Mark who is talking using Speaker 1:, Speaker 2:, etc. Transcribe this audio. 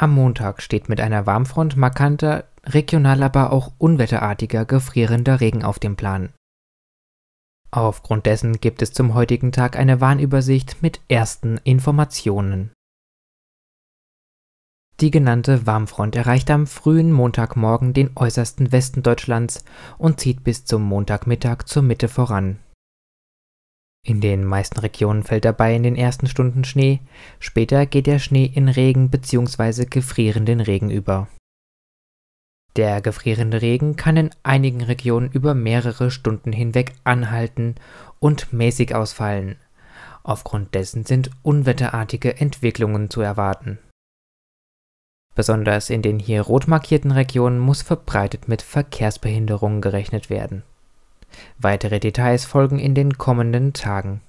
Speaker 1: Am Montag steht mit einer Warmfront markanter, regional aber auch unwetterartiger, gefrierender Regen auf dem Plan. Aufgrund dessen gibt es zum heutigen Tag eine Warnübersicht mit ersten Informationen. Die genannte Warmfront erreicht am frühen Montagmorgen den äußersten Westen Deutschlands und zieht bis zum Montagmittag zur Mitte voran. In den meisten Regionen fällt dabei in den ersten Stunden Schnee, später geht der Schnee in Regen bzw. gefrierenden Regen über. Der gefrierende Regen kann in einigen Regionen über mehrere Stunden hinweg anhalten und mäßig ausfallen. Aufgrund dessen sind unwetterartige Entwicklungen zu erwarten. Besonders in den hier rot markierten Regionen muss verbreitet mit Verkehrsbehinderungen gerechnet werden Weitere Details folgen in den kommenden Tagen